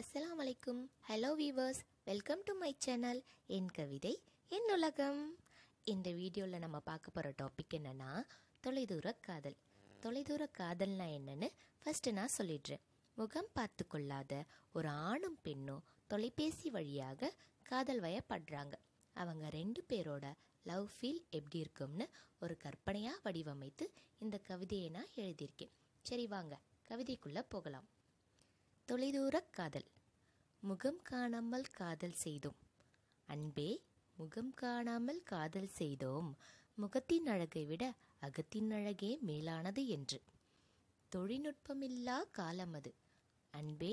அஸ்லாம் hello viewers welcome to my channel என் கவிதை என் உலகம் இந்த வீடியோவில் நம்ம பார்க்க போகிற டாபிக் என்னென்னா தொலைதூர காதல் தொலைதூர காதல்னா என்னன்னு ஃபஸ்ட்டு நான் சொல்லிடுறேன் முகம் பார்த்து கொள்ளாத ஒரு ஆணும் பெண்ணும் தொலைபேசி வழியாக காதல் வயப்படுறாங்க அவங்க ரெண்டு பேரோட லவ் ஃபீல் எப்படி இருக்கும்னு ஒரு கற்பனையாக வடிவமைத்து இந்த கவிதையை நான் எழுதியிருக்கேன் சரி வாங்க கவிதைக்குள்ளே போகலாம் தொலைதூர காதல் முகம் காணாமல் காதல் செய்தோம் அன்பே முகம் காணாமல் காதல் செய்தோம் முகத்தின் அழகை விட அகத்தின் அழகே மேலானது என்று தொழில்நுட்பமில்லா காலம் அது அன்பே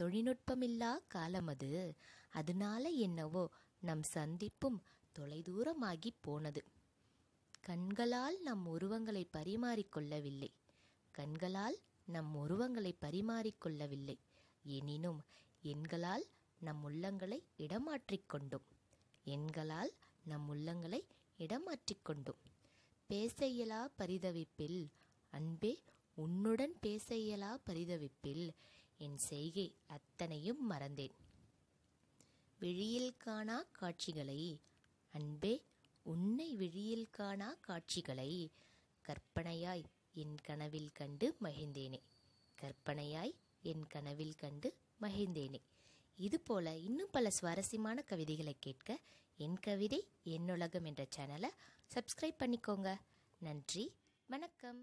தொழில்நுட்பமில்லா காலம் அது அதனால என்னவோ நம் சந்திப்பும் தொலைதூரமாகி போனது கண்களால் நம் உருவங்களை பரிமாறிக்கொள்ளவில்லை கண்களால் நம் உருவங்களை பரிமாறிக்கொள்ளவில்லை எனினும் எண்களால் நம் உள்ளங்களை கொண்டோம் எண்களால் நம் உள்ளங்களை இடமாற்றிக்கொண்டோம் பேச இயலா பரிதவிப்பில் அன்பே உன்னுடன் பேச இயலா பரிதவிப்பில் என் செய்கை அத்தனையும் மறந்தேன் வெளியில் காணா காட்சிகளை அன்பே உன்னை விழியில் காணா காட்சிகளை கற்பனையாய் என் கனவில் கண்டு மகிழ்ந்தேனே கற்பனையாய் என் கனவில் கண்டு மகிழ்ந்தேனே இதுபோல இன்னும் பல சுவாரஸ்யமான கவிதைகளை கேட்க என் கவிதை என் உலகம் என்ற சேனலை சப்ஸ்கிரைப் பண்ணிக்கோங்க நன்றி வணக்கம்